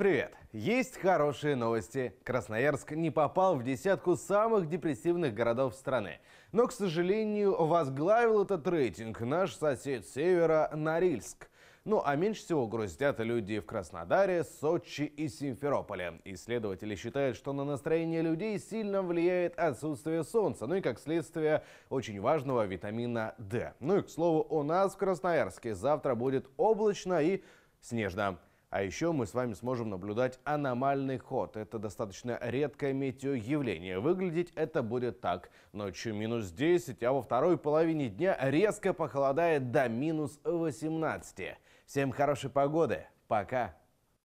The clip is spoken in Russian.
привет! Есть хорошие новости. Красноярск не попал в десятку самых депрессивных городов страны. Но, к сожалению, возглавил этот рейтинг наш сосед севера Норильск. Ну а меньше всего грустят люди в Краснодаре, Сочи и Симферополе. Исследователи считают, что на настроение людей сильно влияет отсутствие солнца, ну и как следствие очень важного витамина D. Ну и к слову, у нас в Красноярске завтра будет облачно и снежно. А еще мы с вами сможем наблюдать аномальный ход. Это достаточно редкое метеоявление. Выглядеть это будет так. Ночью минус 10, а во второй половине дня резко похолодает до минус 18. Всем хорошей погоды. Пока.